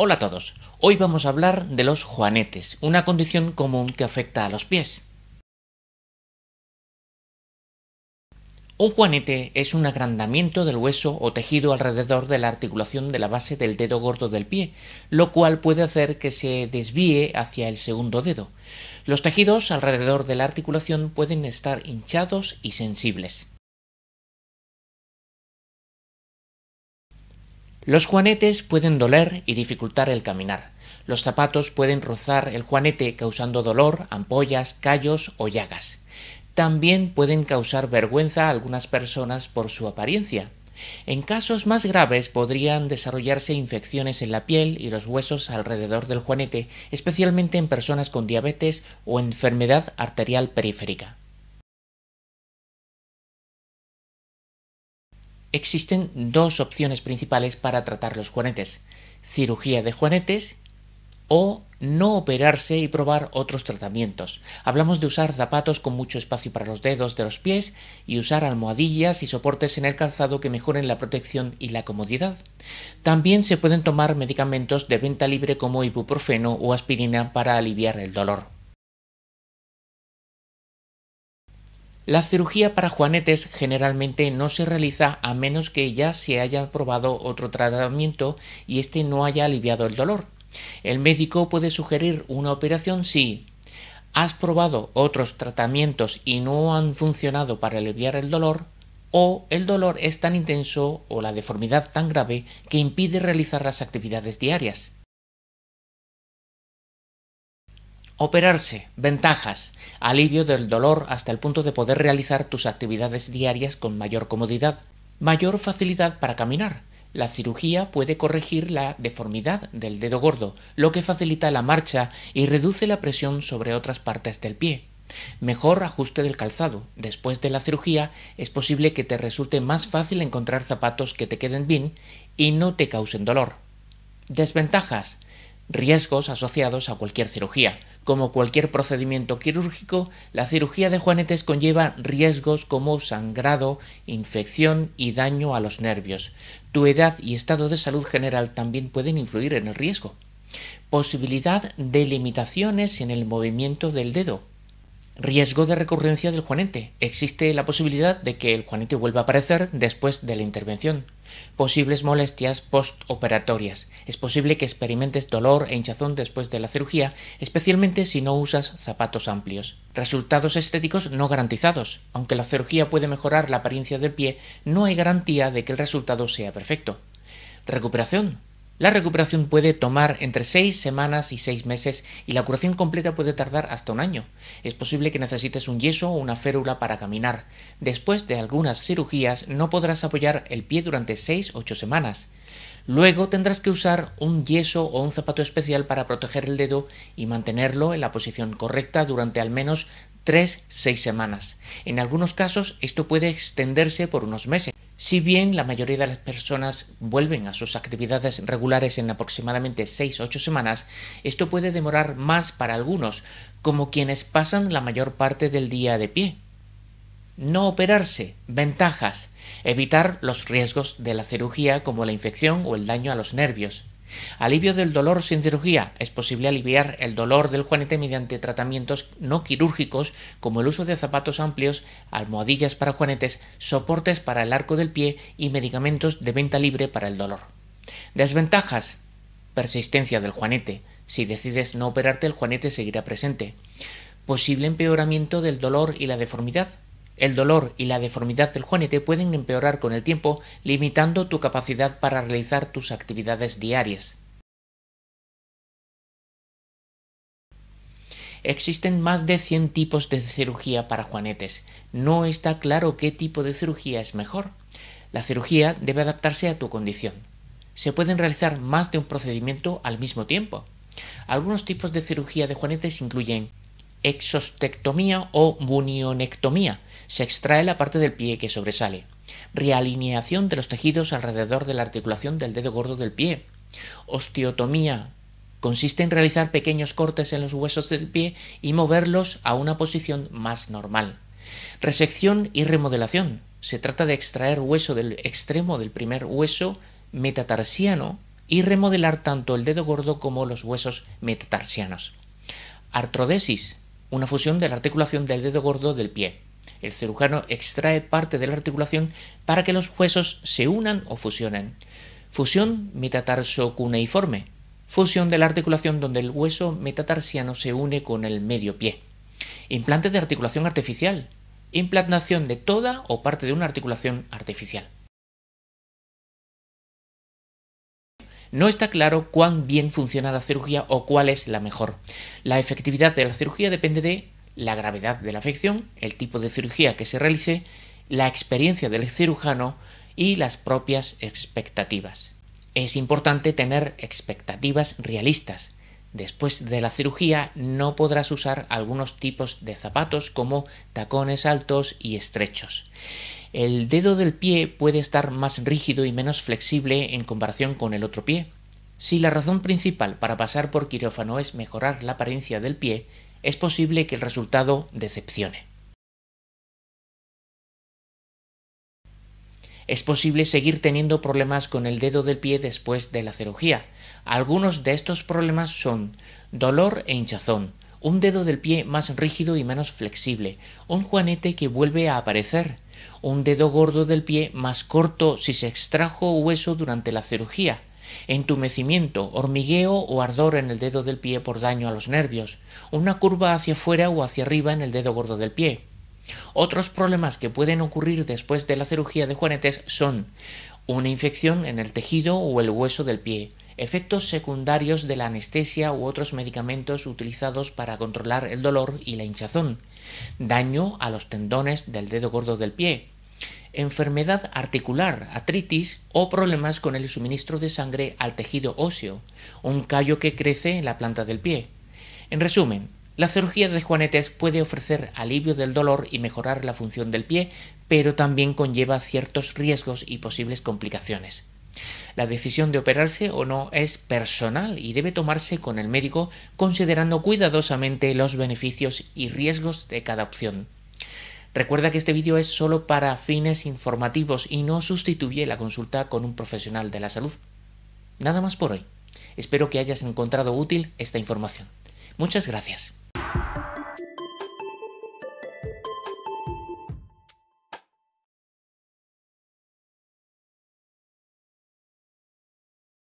Hola a todos, hoy vamos a hablar de los juanetes, una condición común que afecta a los pies. Un juanete es un agrandamiento del hueso o tejido alrededor de la articulación de la base del dedo gordo del pie, lo cual puede hacer que se desvíe hacia el segundo dedo. Los tejidos alrededor de la articulación pueden estar hinchados y sensibles. Los juanetes pueden doler y dificultar el caminar. Los zapatos pueden rozar el juanete causando dolor, ampollas, callos o llagas. También pueden causar vergüenza a algunas personas por su apariencia. En casos más graves podrían desarrollarse infecciones en la piel y los huesos alrededor del juanete, especialmente en personas con diabetes o enfermedad arterial periférica. Existen dos opciones principales para tratar los juanetes, cirugía de juanetes o no operarse y probar otros tratamientos. Hablamos de usar zapatos con mucho espacio para los dedos de los pies y usar almohadillas y soportes en el calzado que mejoren la protección y la comodidad. También se pueden tomar medicamentos de venta libre como ibuprofeno o aspirina para aliviar el dolor. La cirugía para juanetes generalmente no se realiza a menos que ya se haya probado otro tratamiento y este no haya aliviado el dolor. El médico puede sugerir una operación si has probado otros tratamientos y no han funcionado para aliviar el dolor o el dolor es tan intenso o la deformidad tan grave que impide realizar las actividades diarias. Operarse, ventajas, alivio del dolor hasta el punto de poder realizar tus actividades diarias con mayor comodidad, mayor facilidad para caminar. La cirugía puede corregir la deformidad del dedo gordo, lo que facilita la marcha y reduce la presión sobre otras partes del pie. Mejor ajuste del calzado. Después de la cirugía es posible que te resulte más fácil encontrar zapatos que te queden bien y no te causen dolor. Desventajas. Riesgos asociados a cualquier cirugía, como cualquier procedimiento quirúrgico, la cirugía de juanetes conlleva riesgos como sangrado, infección y daño a los nervios. Tu edad y estado de salud general también pueden influir en el riesgo. Posibilidad de limitaciones en el movimiento del dedo. Riesgo de recurrencia del juanete. Existe la posibilidad de que el juanete vuelva a aparecer después de la intervención. Posibles molestias postoperatorias. Es posible que experimentes dolor e hinchazón después de la cirugía, especialmente si no usas zapatos amplios. Resultados estéticos no garantizados. Aunque la cirugía puede mejorar la apariencia del pie, no hay garantía de que el resultado sea perfecto. Recuperación. La recuperación puede tomar entre 6 semanas y 6 meses y la curación completa puede tardar hasta un año. Es posible que necesites un yeso o una férula para caminar. Después de algunas cirugías no podrás apoyar el pie durante 6-8 semanas. Luego tendrás que usar un yeso o un zapato especial para proteger el dedo y mantenerlo en la posición correcta durante al menos 3-6 semanas. En algunos casos esto puede extenderse por unos meses. Si bien la mayoría de las personas vuelven a sus actividades regulares en aproximadamente 6-8 semanas, esto puede demorar más para algunos, como quienes pasan la mayor parte del día de pie. No operarse, ventajas, evitar los riesgos de la cirugía como la infección o el daño a los nervios, Alivio del dolor sin cirugía. Es posible aliviar el dolor del juanete mediante tratamientos no quirúrgicos como el uso de zapatos amplios, almohadillas para juanetes, soportes para el arco del pie y medicamentos de venta libre para el dolor. Desventajas. Persistencia del juanete. Si decides no operarte, el juanete seguirá presente. Posible empeoramiento del dolor y la deformidad el dolor y la deformidad del juanete pueden empeorar con el tiempo, limitando tu capacidad para realizar tus actividades diarias. Existen más de 100 tipos de cirugía para juanetes. No está claro qué tipo de cirugía es mejor. La cirugía debe adaptarse a tu condición. Se pueden realizar más de un procedimiento al mismo tiempo. Algunos tipos de cirugía de juanetes incluyen exostectomía o bunionectomía. Se extrae la parte del pie que sobresale. Realineación de los tejidos alrededor de la articulación del dedo gordo del pie. Osteotomía. Consiste en realizar pequeños cortes en los huesos del pie y moverlos a una posición más normal. Resección y remodelación. Se trata de extraer hueso del extremo del primer hueso metatarsiano y remodelar tanto el dedo gordo como los huesos metatarsianos. Artrodesis una fusión de la articulación del dedo gordo del pie. El cirujano extrae parte de la articulación para que los huesos se unan o fusionen. Fusión metatarsocuneiforme. Fusión de la articulación donde el hueso metatarsiano se une con el medio pie. Implante de articulación artificial. Implantación de toda o parte de una articulación artificial. No está claro cuán bien funciona la cirugía o cuál es la mejor. La efectividad de la cirugía depende de la gravedad de la afección, el tipo de cirugía que se realice, la experiencia del cirujano y las propias expectativas. Es importante tener expectativas realistas. Después de la cirugía no podrás usar algunos tipos de zapatos como tacones altos y estrechos. El dedo del pie puede estar más rígido y menos flexible en comparación con el otro pie. Si la razón principal para pasar por quirófano es mejorar la apariencia del pie, es posible que el resultado decepcione. Es posible seguir teniendo problemas con el dedo del pie después de la cirugía. Algunos de estos problemas son dolor e hinchazón, un dedo del pie más rígido y menos flexible, un juanete que vuelve a aparecer, un dedo gordo del pie más corto si se extrajo hueso durante la cirugía. Entumecimiento, hormigueo o ardor en el dedo del pie por daño a los nervios. Una curva hacia afuera o hacia arriba en el dedo gordo del pie. Otros problemas que pueden ocurrir después de la cirugía de Juanetes son una infección en el tejido o el hueso del pie, efectos secundarios de la anestesia u otros medicamentos utilizados para controlar el dolor y la hinchazón, daño a los tendones del dedo gordo del pie, enfermedad articular, artritis o problemas con el suministro de sangre al tejido óseo, un callo que crece en la planta del pie. En resumen, la cirugía de Juanetes puede ofrecer alivio del dolor y mejorar la función del pie, pero también conlleva ciertos riesgos y posibles complicaciones. La decisión de operarse o no es personal y debe tomarse con el médico considerando cuidadosamente los beneficios y riesgos de cada opción. Recuerda que este vídeo es solo para fines informativos y no sustituye la consulta con un profesional de la salud. Nada más por hoy. Espero que hayas encontrado útil esta información. Muchas gracias.